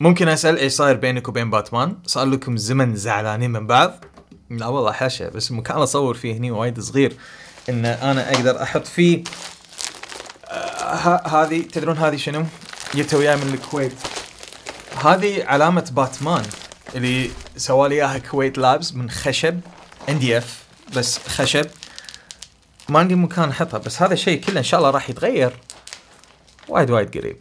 ممكن اسال ايش صاير بينك وبين باتمان؟ صار لكم زمن زعلانين من بعض؟ لا والله حاشا بس المكان اللي اصور فيه هني وايد صغير ان انا اقدر احط فيه آه هذه تدرون هذه شنو؟ جبتها وياي من الكويت هذه علامة باتمان اللي سوالي اياها كويت لابس من خشب ان دي اف بس خشب ما عندي مكان احطها بس هذا الشيء كله ان شاء الله راح يتغير وايد وايد قريب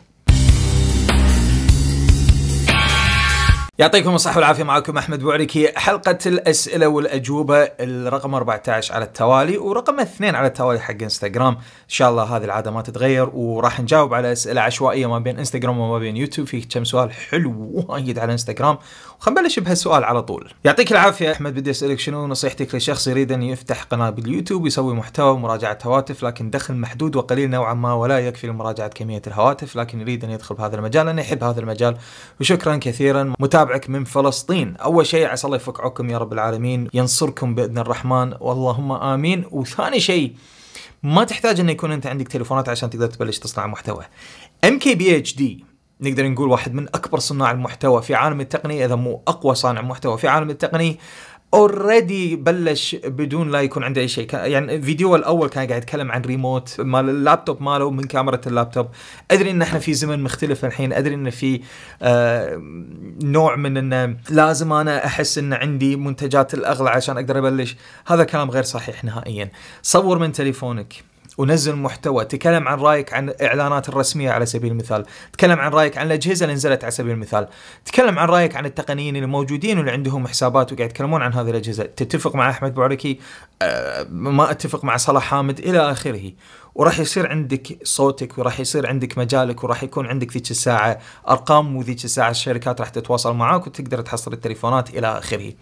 يعطيكم الصحة والعافية معكم أحمد بوعريكي حلقة الأسئلة والأجوبة الرقم 14 على التوالي ورقم 2 على التوالي حق انستغرام إن شاء الله هذه العادة ما تتغير وراح نجاوب على أسئلة عشوائية ما بين انستغرام وما بين يوتيوب في كم سؤال حلو وايد على انستغرام وخلنا نبلش بهالسؤال على طول يعطيك العافية أحمد بدي أسألك شنو نصيحتك لشخص يريد أن يفتح قناة باليوتيوب يسوي محتوى ومراجعة هواتف لكن دخل محدود وقليل نوعا ما ولا يكفي لمراجعة كمية الهواتف لكن يريد أن يدخل بهذا المجال أنا يحب هذا المجال وشكرا كثيرا متابع وتابعك من فلسطين أول شيء عسى الله يفك عكم يا رب العالمين ينصركم بإذن الرحمن واللهم آمين وثاني شيء ما تحتاج أن يكون أنت عندك تليفونات عشان تقدر تبلش تصنع محتوى ام كي بي اتش دي نقدر نقول واحد من أكبر صناع المحتوى في عالم التقنية إذا مو أقوى صانع محتوى في عالم التقنية اوريدي بلش بدون لا يكون عنده اي شيء يعني الفيديو الاول كان قاعد يتكلم عن ريموت مال اللابتوب ماله من كاميرا اللابتوب ادري ان احنا في زمن مختلف الحين ادري ان في آه، نوع من انه لازم انا احس ان عندي منتجات الاغلى عشان اقدر ابلش هذا كلام غير صحيح نهائيا صور من تليفونك ونزل محتوى تكلم عن رايك عن الاعلانات الرسميه على سبيل المثال تكلم عن رايك عن الاجهزه اللي نزلت على سبيل المثال تكلم عن رايك عن التقنيين اللي موجودين واللي عندهم حسابات وقاعد يتكلمون عن هذه الاجهزه تتفق مع احمد بوركي أه ما اتفق مع صلاح حامد الى اخره وراح يصير عندك صوتك وراح يصير عندك مجالك وراح يكون عندك ذيك الساعه ارقام وذيك الساعه الشركات راح تتواصل معاك وتقدر تحصل التليفونات الى اخره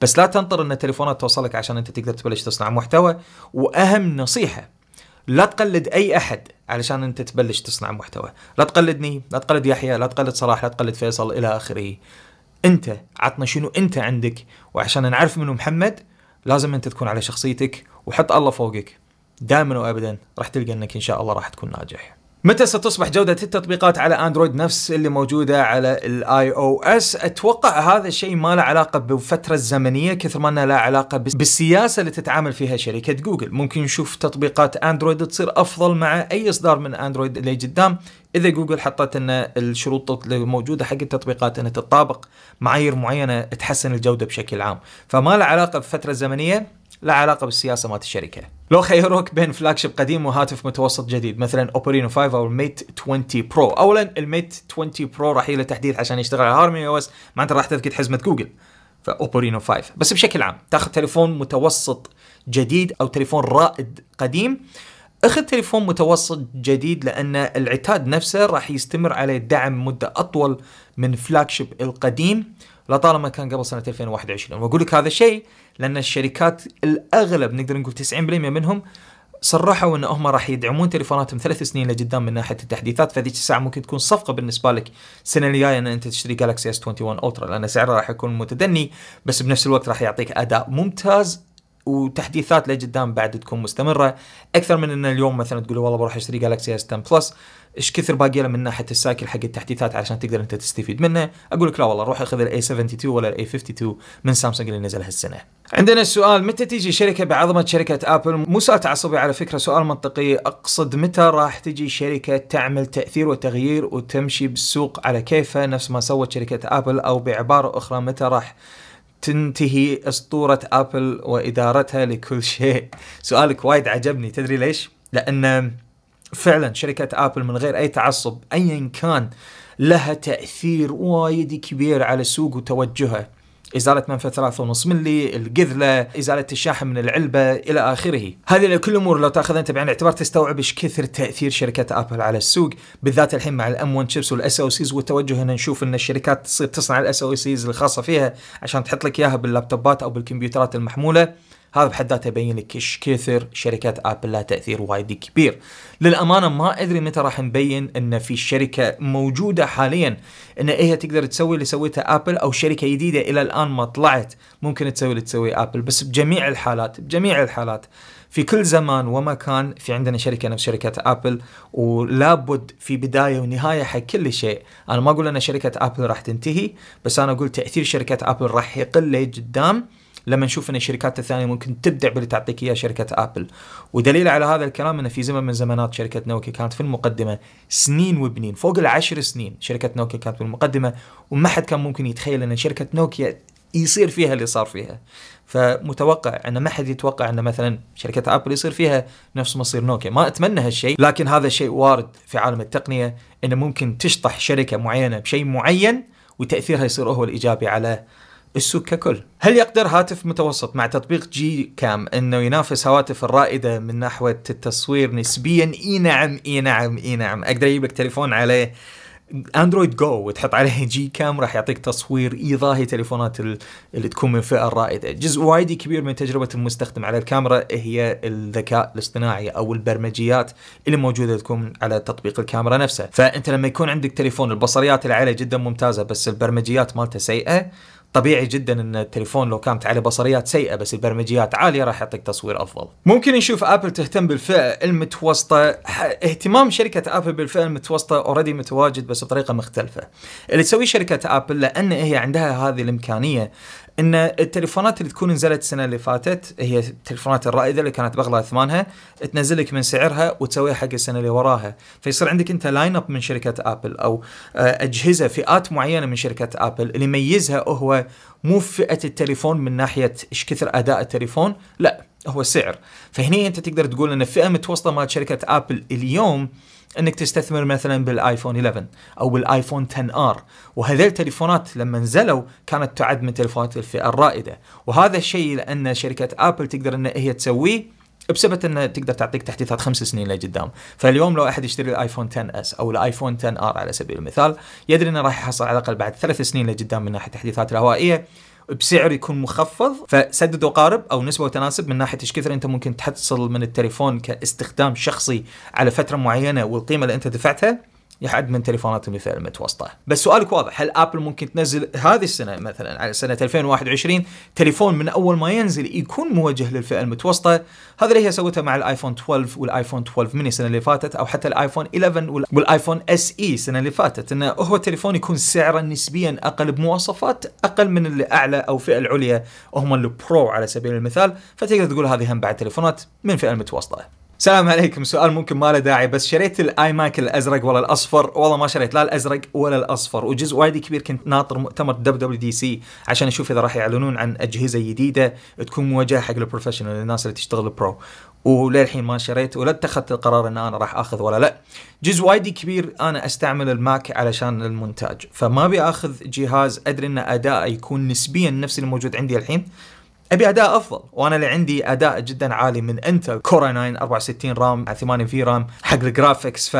بس لا تنطر ان التليفونات توصلك عشان انت تقدر تبلش تصنع محتوى واهم نصيحه لا تقلد اي احد علشان انت تبلش تصنع محتوى لا تقلدني لا تقلد يحيى لا تقلد صلاح لا تقلد فيصل الى اخره انت عطنا شنو انت عندك وعشان نعرف منو محمد لازم انت تكون على شخصيتك وحط الله فوقك دائما وابدا راح تلقى انك ان شاء الله راح تكون ناجح متى ستصبح جودة التطبيقات على اندرويد نفس اللي موجودة على الاي او اس؟ اتوقع هذا الشيء ما له علاقة بالفترة الزمنية كثر ما انه له علاقة بالسياسة اللي تتعامل فيها شركة جوجل، ممكن نشوف تطبيقات اندرويد تصير افضل مع اي اصدار من اندرويد اللي قدام اذا جوجل حطت ان الشروط الموجوده حق التطبيقات انها تتطابق معايير معينه تحسن الجوده بشكل عام، فما له علاقه بفتره زمنيه لا علاقه بالسياسه مالت الشركه لو خيروك بين فلاج شيب قديم وهاتف متوسط جديد مثلا اوبرينو 5 او الميت 20 برو اولا الميت 20 برو راح يله تحديث عشان يشتغل على هارمي او اس معناته راح تفقد حزمه جوجل فاوبرينو 5 بس بشكل عام تاخذ تليفون متوسط جديد او تليفون رائد قديم اخذ تليفون متوسط جديد لان العتاد نفسه راح يستمر عليه دعم مده اطول من فلاج شيب القديم لطالما كان قبل سنه 2021 واقول لك هذا الشيء لان الشركات الاغلب نقدر نقول 90% منهم صرحوا ان هم راح يدعمون تليفوناتهم ثلاث سنين لقدام من ناحيه التحديثات فذيك الساعه ممكن تكون صفقه بالنسبه لك السنه الجايه ان انت تشتري جالكسي اس 21 الترا لان سعره راح يكون متدني بس بنفس الوقت راح يعطيك اداء ممتاز وتحديثات لقدام بعد تكون مستمره اكثر من ان اليوم مثلا تقول والله بروح اشتري جالكسي اس 10 بلس ايش كثر باقي له من ناحيه السايكل حق التحديثات علشان تقدر انت تستفيد منه اقول لك لا والله روح اخذ الاي 72 ولا الاي 52 من سامسونج اللي نزل هالسنه عندنا السؤال متى تيجي شركه بعظمه شركه ابل مو سؤال تعصبي على فكره سؤال منطقي اقصد متى راح تجي شركه تعمل تاثير وتغيير وتمشي بالسوق على كيفها نفس ما سوت شركه ابل او بعباره اخرى متى راح تنتهي اسطوره ابل وادارتها لكل شيء سؤالك وايد عجبني تدري ليش لان فعلا شركه ابل من غير اي تعصب ايا كان لها تاثير وايد كبير على سوق وتوجهه ازاله منفذ ثلاثة ونص ملي، القذله، ازاله الشاحن من العلبه الى اخره. هذه كل الامور لو تاخذها انت بعين الاعتبار تستوعب ايش كثر تاثير شركه ابل على السوق، بالذات الحين مع الام 1 شيبس والاس او سيز والتوجه ان نشوف ان الشركات تصير تصنع الاس او سيز الخاصه فيها عشان تحط لك اياها باللابتوبات او بالكمبيوترات المحموله. هذا بحد ذاته يبين لك ايش كثر شركات ابل لها تاثير وايد كبير للامانه ما ادري متى راح نبين ان في شركه موجوده حاليا ان هي إيه تقدر تسوي اللي سويته ابل او شركه جديده الى الان ما طلعت ممكن تسوي اللي تسوي ابل بس بجميع الحالات بجميع الحالات في كل زمان ومكان في عندنا شركه نفس شركه ابل ولابد في بدايه ونهايه حق كل شيء، انا ما اقول ان شركه ابل راح تنتهي بس انا اقول تاثير شركه ابل راح يقل لقدام لما نشوف ان الشركات الثانيه ممكن تبدع باللي تعطيك اياه شركه ابل ودليل على هذا الكلام انه في زمن من زمانات شركه نوكيا كانت في المقدمه سنين وبنين فوق العشر سنين شركه نوكيا كانت في المقدمه وما حد كان ممكن يتخيل ان شركه نوكيا يصير فيها اللي صار فيها فمتوقع ان ما حد يتوقع ان مثلا شركه ابل يصير فيها نفس مصير نوكيا ما اتمنى هالشيء لكن هذا الشيء وارد في عالم التقنيه انه ممكن تشطح شركه معينه بشيء معين وتاثيرها يصير هو الايجابي على السوق ككل هل يقدر هاتف متوسط مع تطبيق جي كام انه ينافس هواتف الرائده من ناحيه التصوير نسبيا اي نعم اي نعم اي نعم اقدر اجيب لك تليفون عليه اندرويد جو وتحط عليه جي كام راح يعطيك تصوير ايضاهي تليفونات اللي تكون من فئه الرائده، جزء وايد كبير من تجربه المستخدم على الكاميرا هي الذكاء الاصطناعي او البرمجيات اللي موجوده تكون على تطبيق الكاميرا نفسه، فانت لما يكون عندك تليفون البصريات اللي عليه جدا ممتازه بس البرمجيات مالته سيئه طبيعي جدا ان التليفون لو كانت عليه بصريات سيئه بس البرمجيات عاليه راح يعطيك تصوير افضل. ممكن نشوف ابل تهتم بالفئه المتوسطه، اهتمام شركه ابل بالفئه المتوسطه اوريدي متواجد بس بطريقه مختلفه. اللي تسويه شركه ابل لان هي عندها هذه الامكانيه ان التليفونات اللي تكون نزلت السنه اللي فاتت هي التليفونات الرائده اللي كانت باغلى اثمانها تنزلك من سعرها وتسويها حق السنه اللي وراها، فيصير عندك انت لاين اب من شركه ابل او آه، اجهزه فئات معينه من شركه ابل اللي يميزها هو مو فئه التليفون من ناحيه ايش كثر اداء التليفون لا هو سعر فهني انت تقدر تقول ان فئه متوسطه مال شركه ابل اليوم انك تستثمر مثلا بالايفون 11 او بالايفون 10 ار وهذه التليفونات لما نزلوا كانت تعد من تليفونات الفئه الرائده وهذا الشيء لان شركه ابل تقدر ان هي تسويه بسبب انه تقدر تعطيك تحديثات خمس سنين لقدام فاليوم لو احد يشتري الايفون 10 اس او الايفون 10 ار على سبيل المثال يدري انه راح يحصل على الاقل بعد ثلاث سنين لقدام من ناحيه التحديثات الهوائيه بسعر يكون مخفض فسدد وقارب او نسبه وتناسب من ناحيه ايش كثر انت ممكن تحصل من التليفون كاستخدام شخصي على فتره معينه والقيمه اللي انت دفعتها يحد من تليفونات الفئه المتوسطه بس سؤالك واضح هل ابل ممكن تنزل هذه السنه مثلا على سنه 2021 تليفون من اول ما ينزل يكون موجه للفئه المتوسطه هذا اللي هي سوتها مع الايفون 12 والايفون 12 ميني السنه اللي فاتت او حتى الايفون 11 والايفون اس اي e السنه اللي فاتت انه هو التليفون يكون سعره نسبيا اقل بمواصفات اقل من اللي اعلى او فئه العليا هم البرو على سبيل المثال فتقدر تقول هذه هم بعد تليفونات من فئه المتوسطه السلام عليكم سؤال ممكن ما له داعي بس شريت الاي ماك الازرق ولا الاصفر والله ما شريت لا الازرق ولا الاصفر وجزء وايد كبير كنت ناطر مؤتمر دب دبليو دي سي عشان اشوف اذا راح يعلنون عن اجهزه جديده تكون موجهه حق البروفيشنال الناس اللي تشتغل برو وللحين ما شريت ولا اتخذت القرار ان انا راح اخذ ولا لا جزء وايد كبير انا استعمل الماك علشان المونتاج فما ابي اخذ جهاز ادري ان اداءه يكون نسبيا نفس الموجود عندي الحين ابي اداء افضل وانا اللي عندي اداء جدا عالي من انتل كورا 9 64 رام 8 في رام حق الجرافكس ف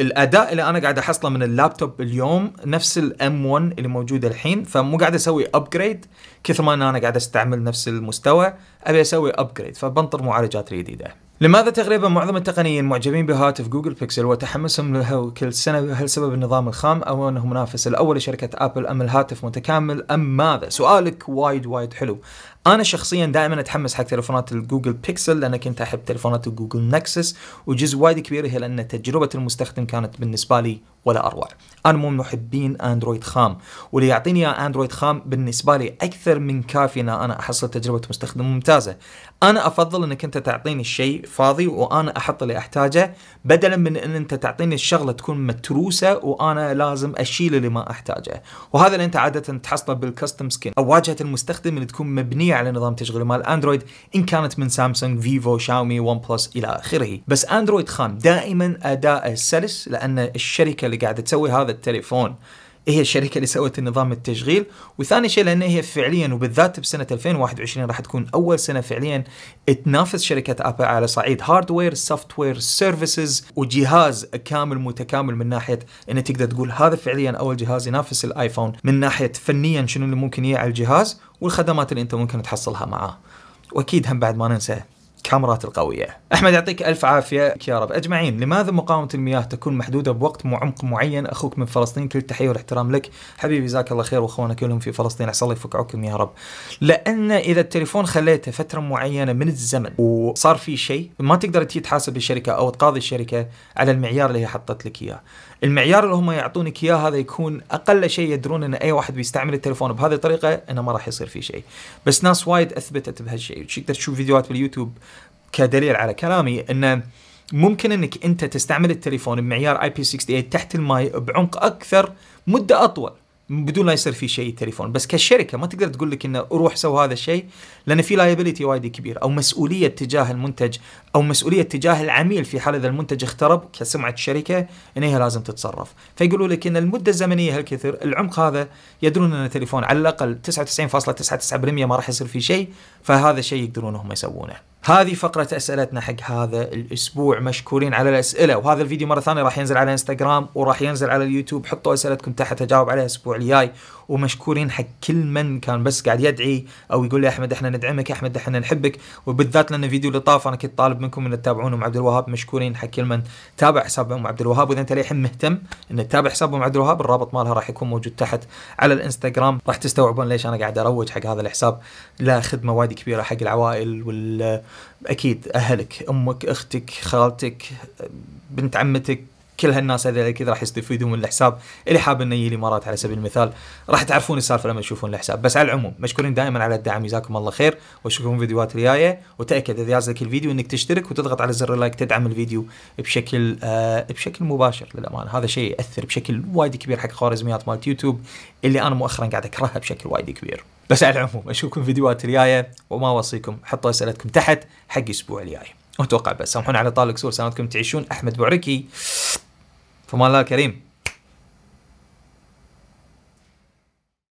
الاداء اللي انا قاعد احصله من اللابتوب اليوم نفس الام 1 اللي موجود الحين فمو قاعد اسوي ابجريد كثر ما انا قاعد استعمل نفس المستوى ابي اسوي ابجريد فبنطر معالجات جديده لماذا تقريبا معظم التقنيين معجبين بهاتف جوجل بيكسل وتحمسهم له كل سنة هل سبب النظام الخام أو أنه منافس الأول لشركة أبل أم الهاتف متكامل أم ماذا سؤالك وايد وايد حلو أنا شخصيا دائما أتحمس حق تلفونات الجوجل بيكسل لأن كنت أحب تلفونات الجوجل نكسس وجزء وايد كبير هي لأن تجربة المستخدم كانت بالنسبة لي ولا أروع أنا مو من محبين أندرويد خام واللي يعطيني أندرويد خام بالنسبة لي أكثر من كافي أن أنا أحصل تجربة مستخدم ممتازة أنا أفضل أنك أنت تعطيني الشيء فاضي وانا احط اللي احتاجه بدلا من ان انت تعطيني الشغله تكون متروسه وانا لازم اشيل اللي ما احتاجه وهذا اللي انت عاده تحصله بالكستم سكين او واجهه المستخدم اللي تكون مبنيه على نظام تشغيل مال اندرويد ان كانت من سامسونج فيفو شاومي ون بلس الى اخره بس اندرويد خام دائما اداءه سلس لان الشركه اللي قاعده تسوي هذا التليفون هي الشركه اللي سوت النظام التشغيل وثاني شيء لان هي فعليا وبالذات بسنه 2021 راح تكون اول سنه فعليا تنافس شركه ابل على صعيد هاردوير سوفت وير سيرفيسز وجهاز كامل متكامل من ناحيه ان تقدر تقول هذا فعليا اول جهاز ينافس الايفون من ناحيه فنيا شنو اللي ممكن يجي على الجهاز والخدمات اللي انت ممكن تحصلها معاه واكيد هم بعد ما ننسى الكاميرات القوية أحمد يعطيك ألف عافية يا رب أجمعين لماذا مقاومة المياه تكون محدودة بوقت وعمق معين أخوك من فلسطين كل التحية والاحترام لك حبيبي جزاك الله خير وأخوانا كلهم في فلسطين عسى الله يفكعوكم يا رب لأن إذا التليفون خليته فترة معينة من الزمن وصار في شيء ما تقدر تجي تحاسب الشركة أو تقاضي الشركة على المعيار اللي هي حطت لك إياه المعيار اللي هم يعطونك إياه هذا يكون أقل شيء يدرون أن أي واحد بيستعمل التليفون بهذه الطريقة أنه ما راح يصير فيه شيء بس ناس وايد أثبتت بهالشيء تقدر تشوف فيديوهات باليوتيوب كدليل على كلامي انه ممكن انك انت تستعمل التليفون بمعيار اي بي 68 تحت الماي بعمق اكثر مده اطول بدون لا يصير في شيء التليفون بس كشركه ما تقدر تقول لك انه روح سوي هذا الشيء لان في لايبيلتي وايد كبير او مسؤوليه تجاه المنتج او مسؤوليه تجاه العميل في حال اذا المنتج اخترب كسمعه الشركه ان هي لازم تتصرف فيقولوا لك ان المده الزمنيه هالكثر العمق هذا يدرون ان التليفون على الاقل 99.99% .99 ما راح يصير في شيء فهذا الشيء يقدرون هم يسوونه هذه فقرة أسئلتنا حق هذا الأسبوع مشكورين على الأسئلة وهذا الفيديو مرة ثانية راح ينزل على انستغرام وراح ينزل على اليوتيوب حطوا أسئلتكم تحت أجاوب عليها الأسبوع الجاي ومشكورين حق كل من كان بس قاعد يدعي أو يقول لي أحمد إحنا ندعمك أحمد إحنا نحبك وبالذات لأن الفيديو اللي طاف أنا كنت طالب منكم أن تتابعون أم عبد الوهاب مشكورين حق كل من تابع حساب أم عبد الوهاب وإذا أنت للحين مهتم أن تتابع حساب أم عبد الوهاب الرابط مالها راح يكون موجود تحت على الانستغرام راح تستوعبون ليش أنا قاعد أروج حق هذا الحساب لا خدمة وايد كبيرة حق العوائل وال اكيد اهلك امك اختك خالتك بنت عمتك كل هالناس هذول اكيد راح يستفيدون من الحساب اللي حاب انه يجي الامارات على سبيل المثال راح تعرفون السالفه لما تشوفون الحساب بس على العموم مشكورين دائما على الدعم جزاكم الله خير واشوفكم فيديوهات الجايه وتاكد اذا يعجبك الفيديو انك تشترك وتضغط على زر اللايك تدعم الفيديو بشكل آه بشكل مباشر للامانه هذا شيء ياثر بشكل وايد كبير حق خوارزميات مالت يوتيوب اللي انا مؤخرا قاعد اكرهها بشكل وايد كبير بس على العموم اشوفكم فيديوهات الجايه وما اوصيكم حطوا اسئلتكم تحت حق الاسبوع الجاي واتوقع بس سامحونا على طال الكسور سلامتكم تعيشون احمد بوعركي فما الله كريم